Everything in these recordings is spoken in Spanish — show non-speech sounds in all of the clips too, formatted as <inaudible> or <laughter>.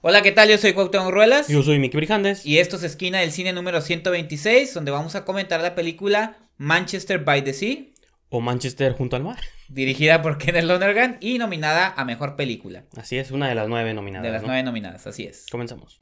Hola, ¿qué tal? Yo soy Cuauhtémoc Ruelas. Yo soy Miki Brijandes. Y esto es Esquina del Cine número 126, donde vamos a comentar la película Manchester by the Sea. O Manchester junto al mar. <laughs> Dirigida por Kenneth Lonergan y nominada a Mejor Película. Así es, una de las nueve nominadas. De las nueve nominadas, así es. Comenzamos.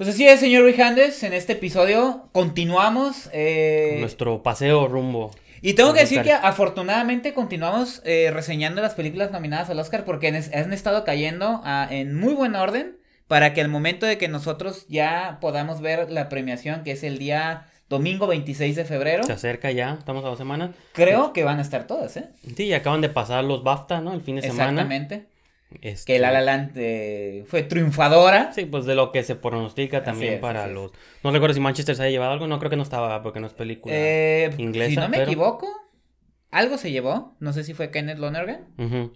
Pues así es, señor Rijandes, en este episodio continuamos. Eh, Nuestro paseo rumbo. Y tengo que decir que afortunadamente continuamos eh, reseñando las películas nominadas al Oscar porque han estado cayendo ah, en muy buen orden para que al momento de que nosotros ya podamos ver la premiación que es el día domingo 26 de febrero. Se acerca ya, estamos a dos semanas. Creo que van a estar todas, ¿eh? Sí, y acaban de pasar los BAFTA, ¿no? El fin de semana. Exactamente. Este, que La La Land eh, fue triunfadora. Sí, pues de lo que se pronostica también para los... No recuerdo si Manchester se ha llevado algo, no creo que no estaba porque no es película eh, inglesa. Si no me equivoco, algo se llevó, no sé si fue Kenneth Lonergan,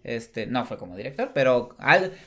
este, no fue como director, pero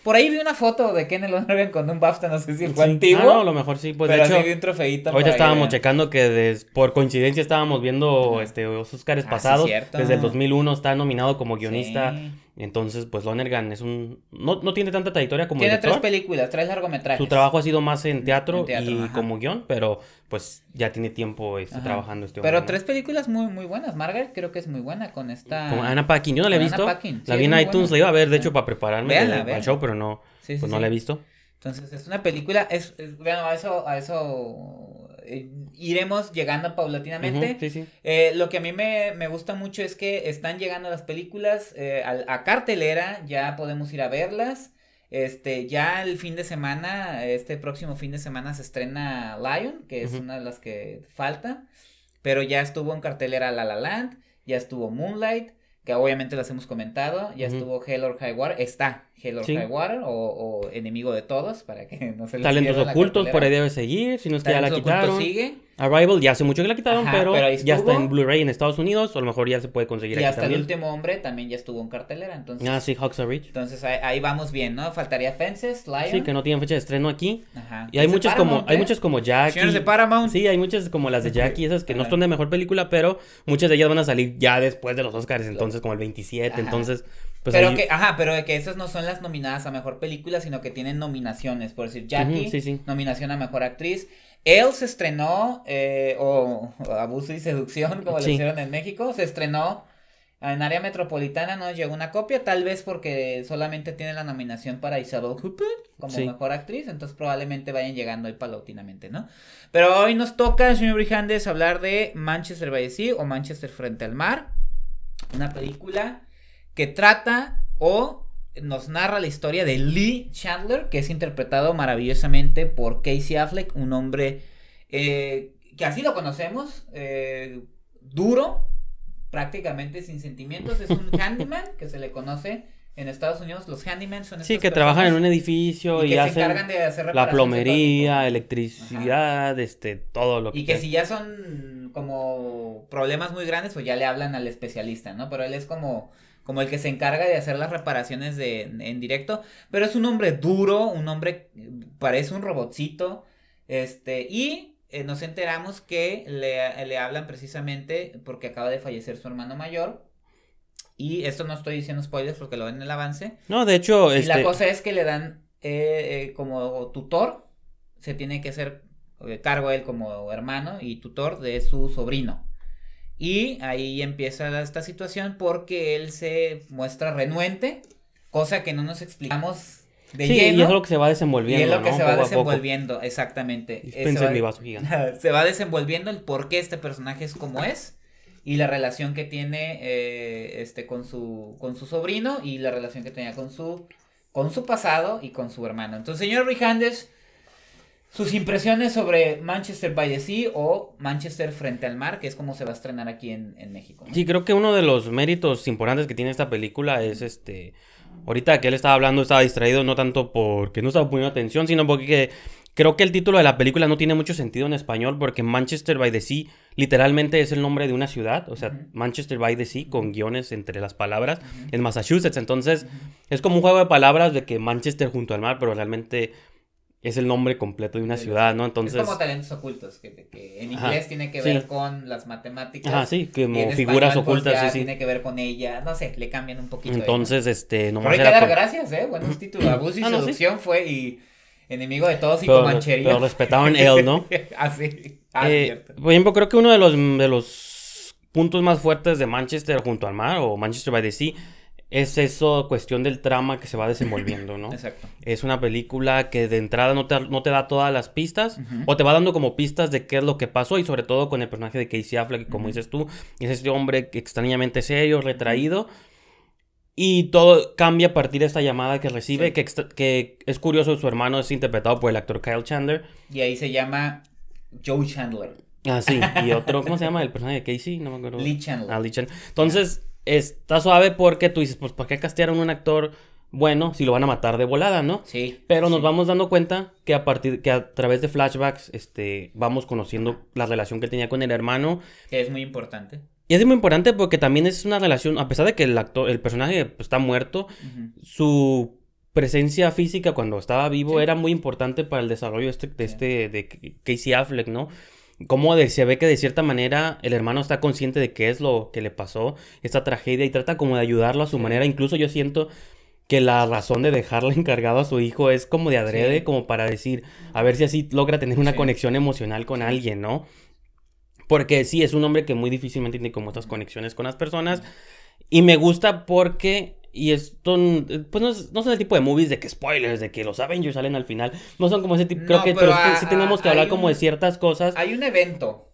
por ahí vi una foto de Kenneth Lonergan con un BAFTA, no sé si fue sí. antiguo. no, lo mejor sí, pues de hecho, vi un trofeito. estábamos checando que por coincidencia estábamos viendo este, los Oscars ah, pasados, desde el 2001 está nominado como guionista. Entonces, pues Lonergan es un... No, no tiene tanta trayectoria como Tiene tres películas, tres largometrajes. Su trabajo ha sido más en teatro, y como guión, pero pues ya tiene tiempo este, trabajando este hombre. Pero tres películas muy, muy buenas. Margaret creo que es muy buena con esta... Con Anna Paquin, yo no la he visto. la vi en iTunes, la iba a ver, de hecho, para prepararme al show, pero no, pues no la he visto. Entonces, es una película, es, es bueno, a eso, a eso eh, iremos llegando paulatinamente. Eh, lo que a mí me, me, gusta mucho es que están llegando las películas eh, a, cartelera, ya podemos ir a verlas. Este, ya el fin de semana, este próximo fin de semana se estrena Lion, que es una de las que falta, pero ya estuvo en cartelera La La Land, ya estuvo Moonlight, que obviamente las hemos comentado. Ya estuvo Hell or High Está Hell or High War o, Enemigo de Todos, para que <laughs> no se les Talentos ocultos, por ahí debe seguir, si no es que ya la quitaron. Ocultos sigue. Arrival ya hace mucho que la quitaron, pero, ya está en Blu-ray en Estados Unidos, o a lo mejor ya se puede conseguir y hasta el último hombre también ya estuvo en cartelera, entonces. Ah, sí, Hawks are Rich. Entonces ahí, vamos bien, ¿no? Faltaría Fences, Lion. Sí, que no tienen fecha de estreno aquí. Ajá. Y hay muchas como, hay ¿eh? muchas como Jackie. de Paramount. Sí, hay muchas como las de <laughs> Jackie, esas que no son de mejor película, pero muchas de ellas van a salir ya después de los Oscars, entonces como el 27, entonces pues pero que, ajá, pero de que esas no son las nominadas a mejor película, sino que tienen nominaciones. Por decir, Jackie, nominación a mejor actriz. Él se estrenó, eh, o Abuso y Seducción, como le hicieron en México, se estrenó en área metropolitana no llegó una copia, tal vez porque solamente tiene la nominación para Isabel Cooper como mejor actriz, entonces probablemente vayan llegando ahí paulatinamente, ¿no? Pero hoy nos toca, señor Brijandes, hablar de Manchester by the Sea o Manchester frente al mar, una película que trata o nos narra la historia de Lee Chandler, que es interpretado maravillosamente por Casey Affleck, un hombre eh, que así lo conocemos, eh, duro, prácticamente sin sentimientos, es un <laughs> handyman que se le conoce en Estados Unidos los handymen son sí que trabajan en un edificio y, hacen se encargan de hacer la plomería electricidad este todo lo que y que si ya son como problemas muy grandes pues ya le hablan al especialista no pero él es como como el que se encarga de hacer las reparaciones de, en directo, pero es un hombre duro, un hombre parece un robotcito, este, y eh, nos enteramos que le, hablan precisamente porque acaba de fallecer su hermano mayor. Y esto no estoy diciendo spoilers porque lo ven en el avance. No, de hecho. Y la este cosa es que le dan eh, eh, como tutor, se tiene que hacer cargo él como hermano y tutor de su sobrino. Y ahí empieza esta situación porque él se muestra renuente, cosa que no nos explicamos de sí, lleno. Y es lo que se va desenvolviendo. Y es lo que se va desenvolviendo, exactamente. Eh, <laughs> se va, desenvolviendo el por qué este personaje es como es y la relación que tiene eh, este con su con su sobrino y la relación que tenía con su con su pasado y con su hermano. Entonces, señor Rijandes, sus impresiones sobre Manchester by the Sea o Manchester frente al mar, que es como se va a estrenar aquí en, México. Sí, creo que uno de los méritos importantes que tiene esta película es este. Ahorita que él estaba hablando, estaba distraído, no tanto porque no estaba poniendo atención, sino porque creo que el título de la película no tiene mucho sentido en español, porque Manchester by the Sea literalmente es el nombre de una ciudad, o sea, Manchester by the Sea, con guiones entre las palabras, en Massachusetts. Entonces, es como un juego de palabras de que Manchester junto al mar, pero realmente es el nombre completo de una ciudad, ¿no? Entonces... Es como talentos ocultos, que, en inglés tiene que ver con las matemáticas. Ah, sí, como figuras pues, ocultas, pues, sí, Tiene que ver con ella, no sé, le cambian un poquito. Entonces, este, ¿no? este, nomás hay que dar gracias, ¿eh? Buenos título, abuso y ah, seducción fue y enemigo de todos y comanchería. Pero respetaban él, ¿no? Así, <laughs> ah, ah, eh, Por ejemplo, creo que uno de los, de los puntos más fuertes de Manchester junto al mar, o Manchester by the Sea, es eso cuestión del trama que se va desenvolviendo, ¿no? <clears throat> Exacto. Es una película que de entrada no te, no te da todas las pistas o te va dando como pistas de qué es lo que pasó y sobre todo con el personaje de Casey Affleck, como dices tú, es este hombre extrañamente serio, retraído. Y todo cambia a partir de esta llamada que recibe, que, que es curioso, su hermano es interpretado por el actor Kyle Chandler. Y ahí se llama Joe Chandler. Ah, sí. Y otro, <laughs> ¿cómo se llama el personaje de Casey? No me acuerdo. Lee Chandler. Ah, Lee Chandler. Entonces, está suave porque tú dices, pues, ¿para qué castearon un actor bueno si lo van a matar de volada, no? Sí. Pero nos vamos dando cuenta que a partir, que a través de flashbacks, este, vamos conociendo la relación que tenía con el hermano. Que es muy importante. Y es muy importante porque también es una relación, a pesar de que el actor, el personaje pues, está muerto, su presencia física cuando estaba vivo era muy importante para el desarrollo de este, de este, Casey Affleck, ¿no? Como se ve que de cierta manera el hermano está consciente de qué es lo que le pasó, esta tragedia, y trata como de ayudarlo a su manera. Incluso yo siento que la razón de dejarle <laughs> encargado a su hijo es como de adrede, como para decir, a ver si así logra tener una conexión emocional con alguien, ¿no? Porque sí, es un hombre que muy difícilmente tiene como estas conexiones con las personas. Y me gusta porque y esto... Eh, pues no, es, no, son el tipo de movies de que spoilers, de que los Avengers salen al final. No son como ese tipo. creo que pero, sí tenemos que hablar como de ciertas cosas. Hay un evento.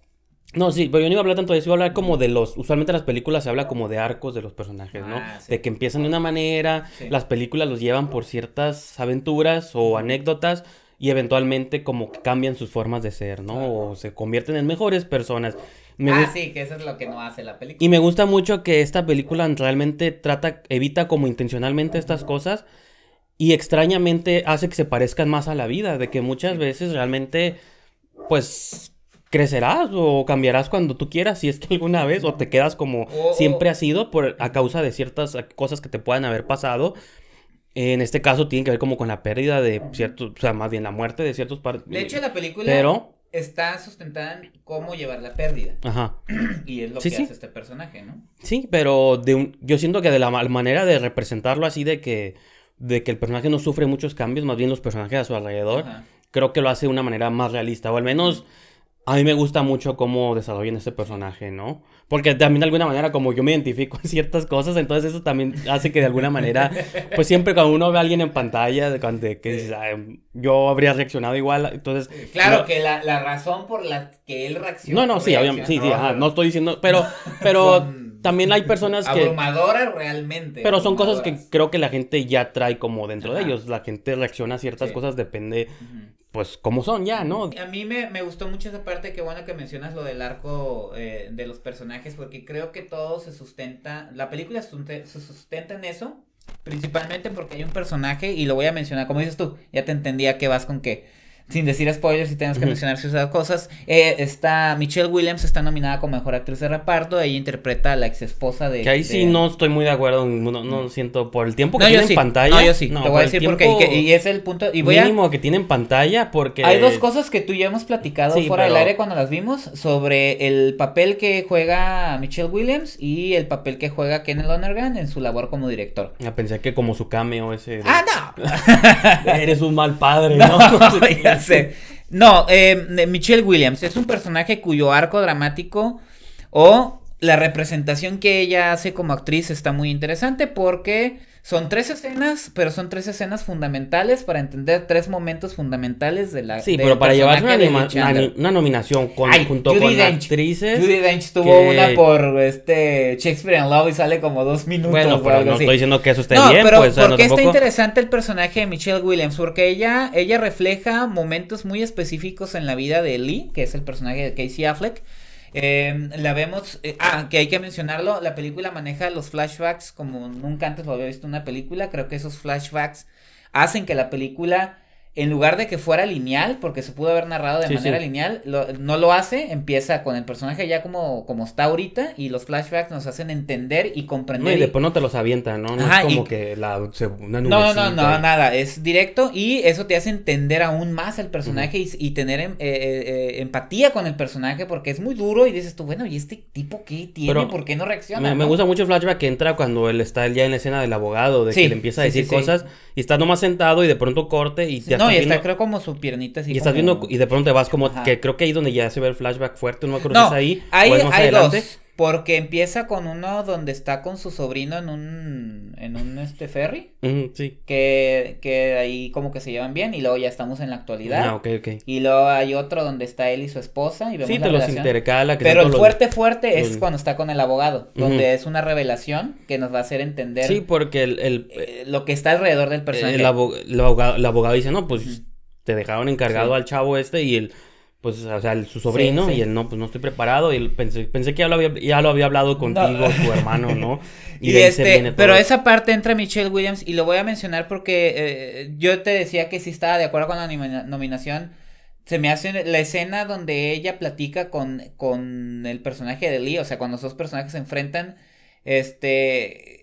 No, sí, pero yo no iba a hablar tanto de eso, iba a hablar como de los, usualmente las películas se habla como de arcos de los personajes, ¿no? Ah, de que empiezan de una manera, las películas los llevan por ciertas aventuras o anécdotas y eventualmente como que cambian sus formas de ser, ¿no? O se convierten en mejores personas ah, sí, que eso es lo que no hace la película. Y me gusta mucho que esta película realmente trata, evita como intencionalmente estas cosas y extrañamente hace que se parezcan más a la vida, de que muchas veces realmente, pues, crecerás o cambiarás cuando tú quieras, si es que alguna vez, o te quedas como siempre ha sido por, a causa de ciertas cosas que te puedan haber pasado. En este caso tiene que ver como con la pérdida de ciertos, o sea, más bien la muerte de ciertos... De hecho, la película... Pero está sustentada en cómo llevar la pérdida. Ajá. <clears throat> Y es lo que hace este personaje, ¿no? Sí, pero de yo siento que de la manera de representarlo así, de que, de que el personaje no sufre muchos cambios, más bien los personajes a su alrededor, creo que lo hace de una manera más realista, o al menos... A mí me gusta mucho cómo desarrollan este personaje, ¿no? Porque también de alguna manera, como yo me identifico <laughs> en ciertas cosas, entonces eso también hace que de alguna manera, pues siempre cuando uno ve a alguien en pantalla, de que yo habría reaccionado igual, entonces... Claro que la, la, razón por la que él reacciona... No, no, sí, obviamente, sí, sí, no, ajá, no estoy diciendo, pero, <laughs> pero también hay personas que... Abrumadoras realmente. Pero son cosas que creo que la gente ya trae como dentro de ellos, la gente reacciona a ciertas cosas, depende pues como son ya, ¿no? A mí me, me gustó mucho esa parte, qué bueno que mencionas lo del arco eh, de los personajes, porque creo que todo se sustenta, la película se sustenta en eso, principalmente porque hay un personaje, y lo voy a mencionar, como dices tú, ya te entendía que vas con que sin decir spoilers y tenemos que mencionar ciertas cosas, eh, está Michelle Williams está nominada como mejor actriz de reparto, ella interpreta a la ex esposa de... Que ahí sí no estoy muy de acuerdo, no, no mm. siento, por el tiempo que tiene en pantalla... No, yo sí, te voy a decir porque, y, y, es el punto... Y mínimo que tiene en pantalla porque... Hay dos cosas que tú ya hemos platicado fuera del aire cuando las vimos, sobre el papel que juega Michelle Williams y el papel que juega Kenneth Lonergan en su labor como director. Ya ah, pensé que como su cameo ese... ¡Ah, no! <laughs> Eres un mal padre, ¿no? <laughs> No, em, Michelle Williams es un personaje cuyo arco dramático o la representación que ella hace como actriz está muy interesante porque son tres escenas, pero son tres escenas fundamentales para entender tres momentos fundamentales de la. Sí, pero para llevarse una, una, nominación con, junto con Dench, actrices. Judy Dench tuvo una por este Shakespeare and Love y sale como dos minutos. Bueno, pero no estoy diciendo que eso esté bien, pero pues, ¿por qué está interesante el personaje de Michelle Williams? Porque ella, ella refleja momentos muy específicos en la vida de Lee, que es el personaje de Casey Affleck. Em, la vemos, eh, ah, que hay que mencionarlo, la película maneja los flashbacks como nunca antes lo había visto en una película, creo que esos flashbacks hacen que la película en lugar de que fuera lineal, porque se pudo haber narrado de manera lineal, no lo hace, empieza con el personaje ya como, como está ahorita y los flashbacks nos hacen entender y comprender. No, y después no te los avienta, ¿no? No es como que la, no, no, no, nada, es directo y eso te hace entender aún más el personaje y, tener em, eh, eh, eh, empatía con el personaje porque es muy duro y dices tú, bueno, ¿y este tipo qué tiene? ¿Por qué no reacciona? Me, gusta mucho el flashback que entra cuando él está ya en la escena del abogado, de que le empieza a decir cosas y está nomás sentado y de pronto corte y te no, y está creo como su piernita así. Y estás viendo, y de pronto vas como, que creo que ahí donde ya se ve el flashback fuerte, no me acuerdo si es ahí. Hay, hay Dos. Porque empieza con uno donde está con su sobrino en un, en un este ferry. <laughs> sí. Que, que ahí como que se llevan bien y luego ya estamos en la actualidad. Ah, ok, ok. Y luego hay otro donde está él y su esposa y vemos Sí, la te los intercala. Pero el fuerte fuerte es cuando está con el abogado, donde es una revelación que nos va a hacer entender. Sí, porque el... el eh, lo que está alrededor del personaje. El, abogado, el abogado dice, no, pues te dejaron encargado al chavo este y el pues, o sea, su sobrino, y él, no, pues no estoy preparado, y pensé, pensé que ya lo, había, ya lo había hablado contigo, tu hermano, ¿no? <laughs> Y, este, pero esa parte entra Michelle Williams, y lo voy a mencionar porque eh, yo te decía que sí estaba de acuerdo con la nominación, se me hace la escena donde ella platica con, con el personaje de Lee, o sea, cuando los dos personajes se enfrentan, este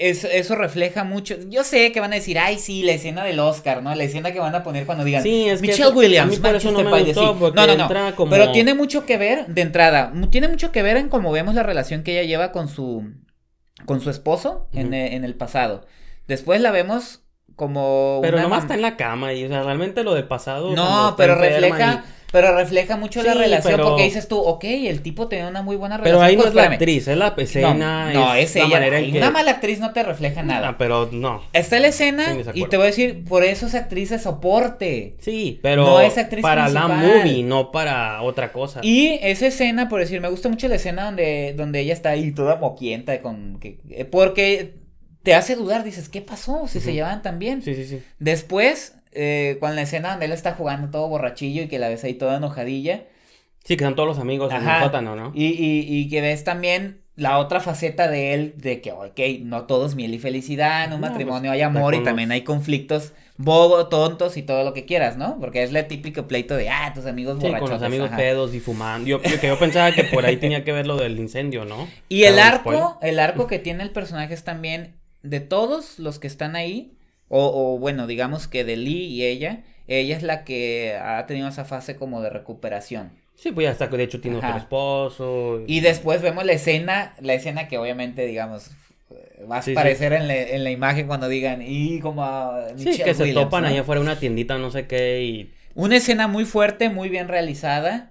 eso, eso refleja mucho. Yo sé que van a decir, ay, sí, la escena del Oscar, ¿no? La escena que van a poner cuando digan sí, es Michelle Williams, a no, no, no, no. Pero tiene mucho que ver, de entrada, tiene mucho que ver en cómo vemos la relación que ella lleva con su, con su esposo en, eh, el pasado. Después la vemos como. Pero nomás está en la cama y, o sea, realmente lo del pasado. No, pero refleja. Pero refleja mucho la relación porque dices tú, ok, el tipo tenía una muy buena relación. Pero ahí no es la actriz, es la escena. No, no es, ella. Manera una mala actriz no te refleja nada. Ah, pero no. Está la escena y te voy a decir, por eso es actriz de soporte. Sí, pero es actriz para la movie, no para otra cosa. Y esa escena, por decir, me gusta mucho la escena donde, donde ella está ahí toda moquienta con que, eh, porque te hace dudar, dices, ¿qué pasó? Si se llevan tan bien. Sí, sí, sí. Después cuando eh, con la escena donde él está jugando todo borrachillo y que la ves ahí toda enojadilla. Sí, que son todos los amigos en el ¿no? Y, y, que ves también la otra faceta de él, de que, ok, no todos miel y felicidad, en un no, pues, matrimonio hay amor y también hay conflictos bobo, tontos y todo lo que quieras, ¿no? Porque es el típico pleito de, ah, tus amigos borrachos. con los amigos pedos y fumando. Yo, que yo pensaba que por ahí tenía que ver lo del incendio, ¿no? Y el arco, el arco que tiene el personaje es también, de todos los que están ahí, o, bueno, digamos que de Lee y ella, ella es la que ha tenido esa fase como de recuperación. Sí, pues ya está, de hecho tiene otro esposo. Y después vemos la escena, la escena que obviamente, digamos, va a aparecer En, la imagen cuando digan, y como a Sí, que se topan allá afuera una tiendita, no sé qué, y... Una escena muy fuerte, muy bien realizada,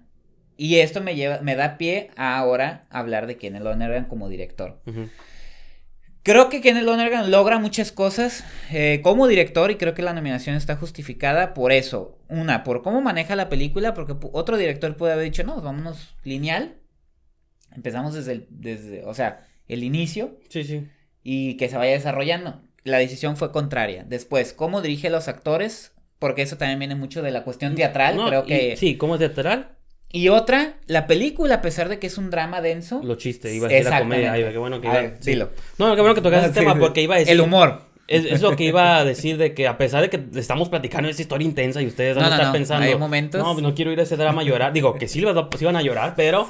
y esto me, lleva, me da pie a ahora hablar de es Lonergan como director. Creo que Kenneth Lonergan logra muchas cosas eh, como director y creo que la nominación está justificada por eso. Una, por cómo maneja la película, porque otro director puede haber dicho, no, pues, vámonos lineal. Empezamos desde el, desde, o sea, el inicio. Sí, sí. Y que se vaya desarrollando. La decisión fue contraria. Después, cómo dirige los actores, porque eso también viene mucho de la cuestión teatral, creo que... sí, cómo es teatral. Y otra, la película, a pesar de que es un drama denso. Lo chiste, iba a decir la comedia. Ay, qué bueno que iba, sí. No, qué bueno que tocas ah, el tema, porque iba a decir. El humor. Es, lo que iba a <laughs> decir de que a pesar de que estamos platicando esa historia intensa y ustedes van a estar no, no. pensando. No, no quiero ir a ese drama a llorar. Digo, que sí, sí van pues, a llorar, pero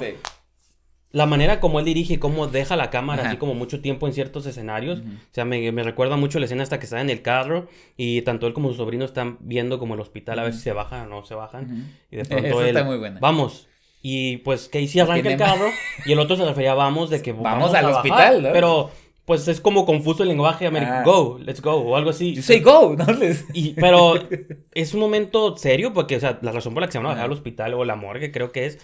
la manera como él dirige y cómo deja la cámara así como mucho tiempo en ciertos escenarios. O sea, me, recuerda mucho la escena hasta que está en el carro y tanto él como su sobrino están viendo como el hospital a ver si se bajan o no se bajan. Y de pronto él... Está muy Vamos. Y pues que sí arranca el carro y el otro se refería vamos de que vamos, al hospital, ¿no? Pero pues es como confuso el lenguaje americano. Ah. Go, let's go, o algo así. You say go, no les... pero es un momento serio porque, o sea, la razón por la que se van a bajar al hospital o la morgue creo que es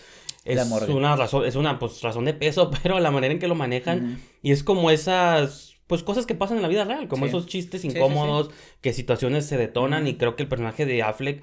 es una razón, es una pues, razón de peso, <laughs> pero la manera en que lo manejan y es como esas pues cosas que pasan en la vida real, como esos chistes incómodos, que situaciones se detonan y creo que el personaje de Affleck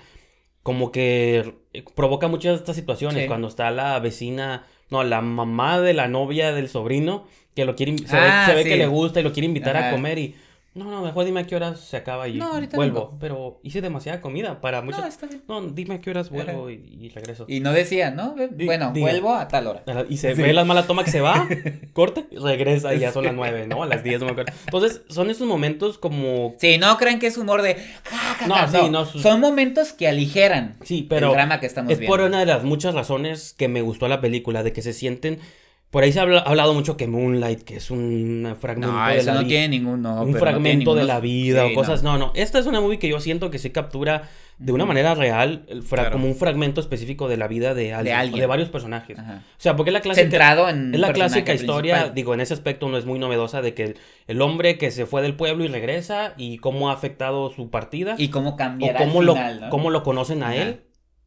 como que provoca muchas de estas situaciones cuando está la vecina, no, la mamá de la novia del sobrino que lo quiere se ve, ah, que le gusta y lo quiere invitar a comer y no, no, mejor dime a qué horas se acaba y vuelvo. Pero hice demasiada comida para muchos. No, dime a qué horas vuelvo y, regreso. Y no decía, ¿no? Bueno, vuelvo a tal hora. Y se ve la mala toma que se va, <laughs> corte, regresa y ya son las nueve, ¿no? A las diez, no me acuerdo. Entonces, son esos momentos como. Sí, no creen que es humor de. no, no, sí, no. Son momentos que aligeran el drama que estamos viendo. Es por una de las muchas razones que me gustó la película, de que se sienten por ahí se ha hablado mucho que Moonlight, que es un fragmento de la no tiene ningún, un fragmento de la vida o cosas. No. no, esta es una movie que yo siento que se captura de una manera real, como un fragmento específico de la vida de alguien, de, varios personajes. O sea, porque es la clásica, Centrado en es la clásica historia, digo, en ese aspecto no es muy novedosa de que el, hombre que se fue del pueblo y regresa y cómo ha afectado su partida y cómo cambiará o cómo final, lo, cómo lo conocen a él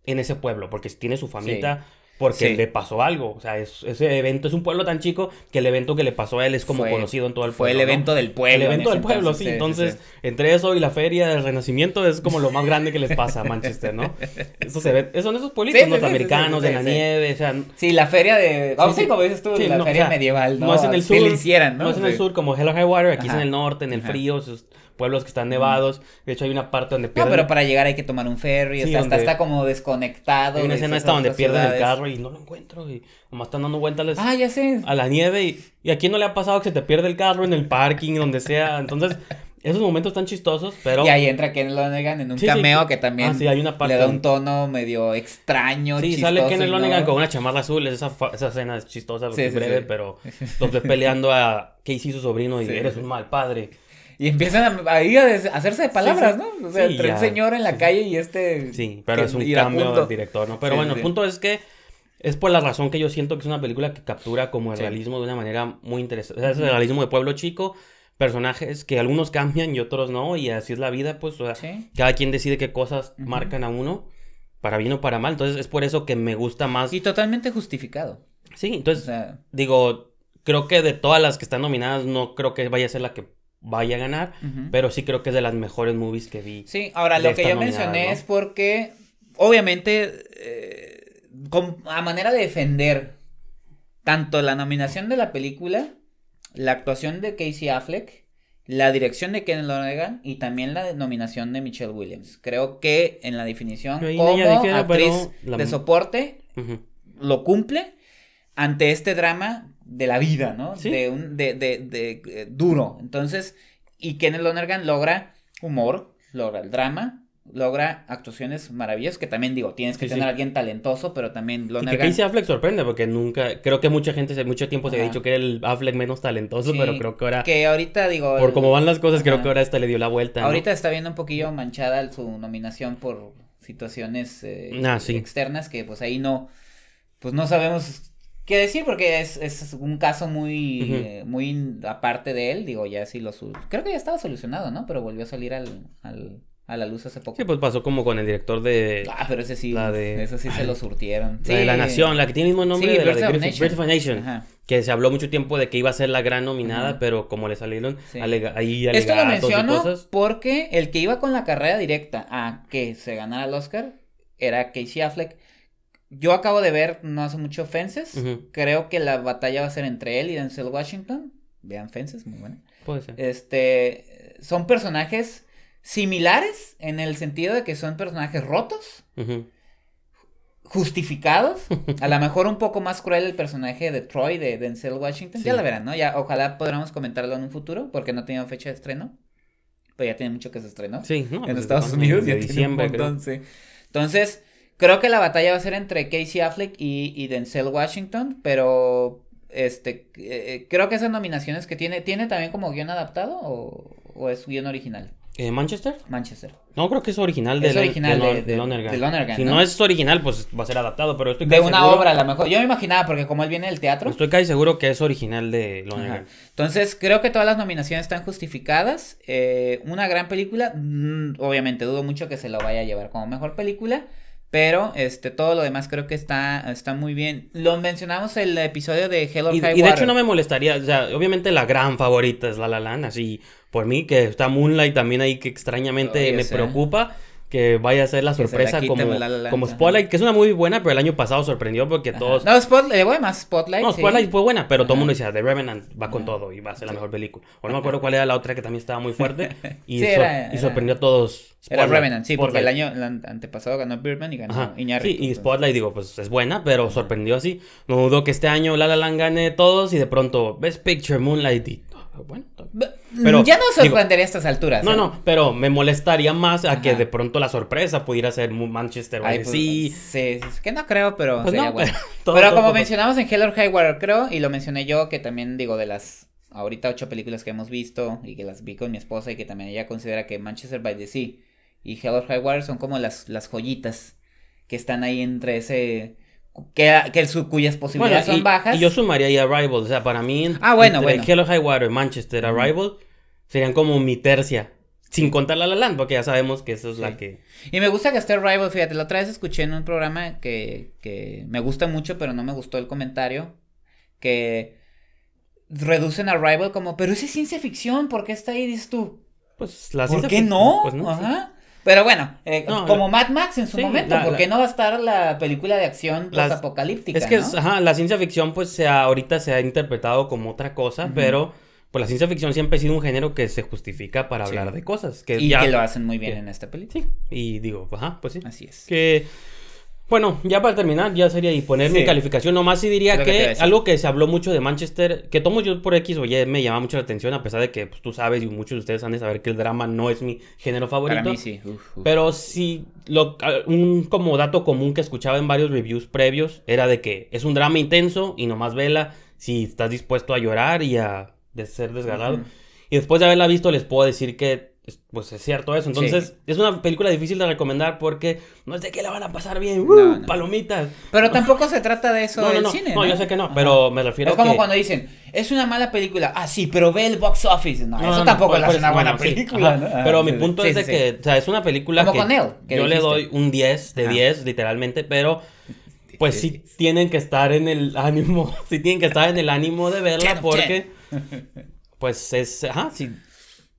en ese pueblo, porque tiene su familia porque le pasó algo. O sea, ese evento es un pueblo tan chico que el evento que le pasó a él es como conocido en todo el pueblo. Fue el evento del pueblo. El evento del pueblo, sí. Entonces, entre eso y la feria del Renacimiento es como lo más grande que les pasa a Manchester, ¿no? <laughs> Esos eventos, son esos pueblitos norteamericanos de la nieve, o sea... Sí, la feria de... Vamos sí, como dices tú, la feria medieval, ¿no? No es en el sur. ¿no? No es en el sur como Hello High Water, aquí es en el norte, en el frío. Es, pueblos que están nevados. De hecho, hay una parte donde pierden. No, pero para llegar hay que tomar un ferry. o sea, está, está, como desconectado. Hay una escena esta donde pierden el carro y no lo encuentro. Y nomás están dando vueltas ah, a la nieve. Y, y quién no le ha pasado que se te pierde el carro en el parking, donde sea. Entonces. Esos momentos están chistosos, pero... Y ahí entra Ken Lonegan en un cameo que también ah, le da un tono medio extraño, Sí, sale Ken Lonegan con una chamarra azul, esa, esa escena es chistosa, breve, pero los ve peleando a Casey, su sobrino, y eres un mal padre. Y empiezan a, ahí a hacerse de palabras, ¿no? O sea, entre un señor en la calle y este. Sí, pero es un cambio del director, ¿no? Pero bueno, el punto es que es por la razón que yo siento que es una película que captura como el realismo de una manera muy interesante. O sea, es el realismo de Pueblo Chico personajes que algunos cambian y otros no, y así es la vida, pues, cada quien decide qué cosas marcan a uno, para bien o para mal, entonces es por eso que me gusta más. Y totalmente justificado. Sí, entonces, digo, creo que de todas las que están nominadas, no creo que vaya a ser la que vaya a ganar, pero sí creo que es de las mejores movies que vi. Sí, ahora lo que yo mencioné es porque, obviamente, eh, a manera de defender tanto la nominación de la película, la actuación de Casey Affleck, la dirección de Ken Lonergan y también la nominación de Michelle Williams. Creo que en la definición como actriz de soporte lo cumple ante este drama de la vida, ¿no? ¿Sí? De un, de, de, eh, duro. Entonces, y Kenneth Lonergan logra humor, logra el drama, logra actuaciones maravillosas, que también digo, tienes que tener alguien talentoso, pero también Lonergan... que Casey Affleck sorprende, porque nunca, creo que mucha gente, hace mucho tiempo se ha dicho que era el Affleck menos talentoso, pero creo que ahora... Que ahorita digo... Por cómo van las cosas, creo que ahora esta le dio la vuelta. Ahorita está viendo un poquillo manchada su nominación por situaciones eh, ah, externas que pues ahí no, pues no sabemos qué decir porque es, un caso muy, eh, muy aparte de él, digo, ya sí lo... Creo que ya estaba solucionado, ¿no? Pero volvió a salir a la luz hace poco. Sí, pues pasó como con el director de. Ah, pero ese sí. Ese sí se lo surtieron. La de La Nación, la que tiene el mismo nombre de la de Nation. Que se habló mucho tiempo de que iba a ser la gran nominada, pero como le salieron sí. alega ahí Esto lo menciono porque el que iba con la carrera directa a que se ganara el Oscar era Casey Affleck. Yo acabo de ver no hace mucho Fences. Creo que la batalla va a ser entre él y Denzel Washington. Vean Fences, muy bueno. Puede ser. Este, son personajes similares en el sentido de que son personajes rotos. Justificados, <laughs> a lo mejor un poco más cruel el personaje de Troy de Denzel Washington, ya la verán, ¿no? Ya ojalá podamos comentarlo en un futuro, porque no tenía fecha de estreno, pero ya tiene mucho que se estrenó. Sí, en pues, Estados Unidos, ya tiene diciembre, montón, sí. Entonces, Creo que la batalla va a ser entre Casey Affleck y, Denzel Washington, pero este eh, eh, creo que esas nominaciones que tiene, ¿tiene también como guión adaptado o, es guión original? ¿Eh, ¿Manchester? Manchester. No, creo que es original de, Lonergan. Si ¿no? es original, pues va a ser adaptado, pero estoy casi. De una obra, a lo mejor. Yo me imaginaba, porque como él viene del teatro. Estoy casi seguro que es original de Lonergan. Entonces, creo que todas las nominaciones están justificadas. Eh, una gran película. Mm, obviamente, dudo mucho que se lo vaya a llevar como mejor película. Pero este, todo lo demás creo que está, está muy bien. Lo mencionamos en el episodio de Hello y, Y de hecho no me molestaría, o sea, obviamente la gran favorita es La La así por mí, que está Moonlight también ahí que extrañamente me preocupa que vaya a ser la sorpresa como, como Spotlight, que es una muy buena, pero el año pasado sorprendió porque todos... No, Spotlight, eh, bueno, más Spotlight. Spotlight fue buena, pero todo el mundo decía, The Revenant va con todo y va a ser la mejor película. O no me acuerdo cuál era la otra que también estaba muy fuerte <laughs> y, sorprendió a todos. era Revenant, sí, porque el año antepasado ganó Birdman y ganó Iñárritu. Sí, y Spotlight, digo, pues es buena, pero sorprendió así. No dudo que este año La La Land gane todos y de pronto Best Picture, Moonlight bueno, pero, ya no sorprendería a estas alturas. No, ¿eh? no, pero me molestaría más a que de pronto la sorpresa pudiera ser Manchester by pues, sí. sí, que no creo, pero pues <laughs> Pero, como mencionamos en Hell or creo, y lo mencioné yo, que también digo de las ahorita ocho películas que hemos visto y que las vi con mi esposa y que también ella considera que Manchester by the Sea y Hell or High son como las, las joyitas que están ahí entre ese que, su, cuyas posibilidades son bajas. Y yo sumaría ahí Arrival, o sea, para mí. Ah, bueno, bueno. Hello High Water, Manchester, Arrival, serían como mi tercia. Sin contar La La Land, porque ya sabemos que eso es la que... Y me gusta que esté Rival, fíjate, la otra vez escuché en un programa que, me gusta mucho, pero no me gustó el comentario, que reducen a Rival como, pero ese es ciencia ficción, ¿por qué está ahí, dices tú? Pues la ¿Por qué no? Pues no Ajá. Pero bueno, eh, como Mad Max en su momento, momento, porque no va a estar la película de acción las, apocalíptica? Es que la ciencia ficción pues se ahorita se ha interpretado como otra cosa, pero pues la ciencia ficción siempre ha sido un género que se justifica para hablar de cosas. Que y que lo hacen muy bien en esta película. y digo, ajá, pues sí. Así es. Que bueno, ya para terminar, ya sería y poner mi calificación. Nomás sí diría que, algo que se habló mucho de Manchester, que tomo yo por X o Y, me llama mucho la atención, a pesar de que pues, tú sabes y muchos de ustedes han de saber que el drama no es mi género favorito. Para mí sí. Pero sí, lo, un como dato común que escuchaba en varios reviews previos era de que es un drama intenso y nomás vela si estás dispuesto a llorar y a de ser desgarrado. Y después de haberla visto, les puedo decir que pues es cierto eso. Entonces, es una película difícil de recomendar porque no sé de que la van a pasar bien, ¡Uh! palomitas. Pero <laughs> tampoco se trata de eso no, del cine. No, yo sé que no, pero me refiero Es como cuando dicen, es una mala película. Ah, sí, pero ve el box office. No, eso tampoco es una buena película. Ah, pero mi punto es de que, o sea, es una película que, con él, que yo le doy un 10 de 10, literalmente, pero pues sí tienen que estar en el ánimo, <laughs> sí tienen que estar en el ánimo de verla porque <laughs> pues es, ajá, sí...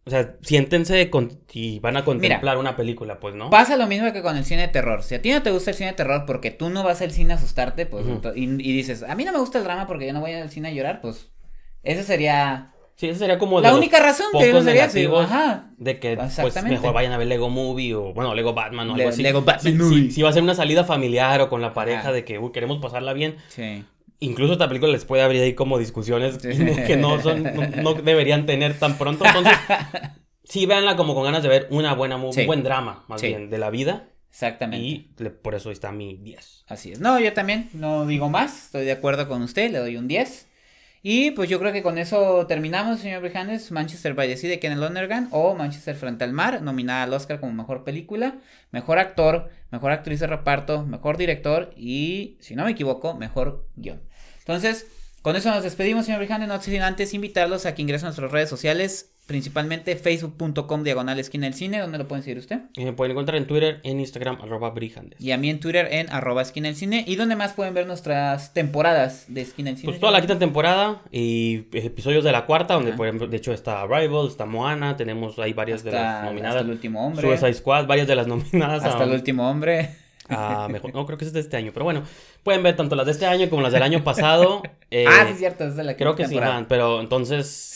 O sea, siéntense con, y van a contemplar una película, pues, ¿no? Pasa lo mismo que con el cine de terror. Si a ti no te gusta el cine de terror porque tú no vas al cine a asustarte, pues, y, dices, a mí no me gusta el drama porque yo no voy al cine a llorar, pues, ese sería... Sí, esa sería como... La única razón que yo no sería, ajá. De que, pues, mejor vayan a ver Lego Movie o, bueno, Lego Batman o algo así. Lego Batman Si, va a ser una salida familiar o con la pareja de que, uy, queremos pasarla bien. Sí incluso esta película les puede abrir ahí como discusiones <laughs> que no, son, no, deberían tener tan pronto. Entonces, <laughs> sí, véanla como con ganas de ver una buena, un buen drama, más bien, de la vida. Exactamente. Y por eso está mi 10. Así es. No, yo también no digo más. Estoy de acuerdo con usted, le doy un 10. Y pues yo creo que con eso terminamos, señor Brijanes. Manchester by the Sea de Kenneth Lonergan o Manchester frente al mar, nominada al Oscar como mejor película, mejor actor, mejor actriz de reparto, mejor director y, si no me equivoco, mejor guión. Entonces, con eso nos despedimos, señor Brijanes. No sin antes invitarlos a que ingresen a nuestras redes sociales principalmente facebook.com diagonal esquina del cine. ¿Dónde lo pueden seguir usted? Y me pueden encontrar en Twitter, en Instagram, arroba Y a mí en Twitter, en arroba esquina del cine. ¿Y dónde más pueden ver nuestras temporadas de esquina del cine? Pues toda la quinta temporada y episodios de la cuarta, donde por de hecho está Arrival, está Moana, tenemos ahí varias de las nominadas. Hasta el último hombre. Squad, varias de las nominadas. Hasta el último hombre. <laughs> Ah, mejor. No, creo que es de este año. Pero bueno, pueden ver tanto las de este año como las del año pasado. <laughs> ah, sí, eh, cierto, es de la Creo que sí, pero entonces.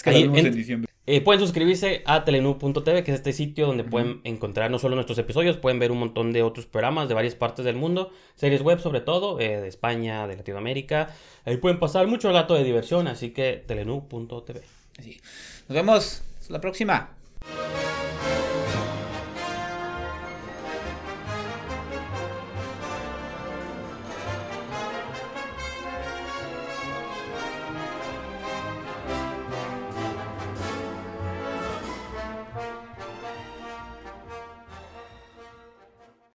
Eh, pueden suscribirse a telenu.tv, que es este sitio donde pueden encontrar no solo nuestros episodios, pueden ver un montón de otros programas de varias partes del mundo, series web sobre todo, eh, de España, de Latinoamérica. Ahí pueden pasar mucho gato de diversión, así que telenu.tv. Así. Nos vemos la próxima.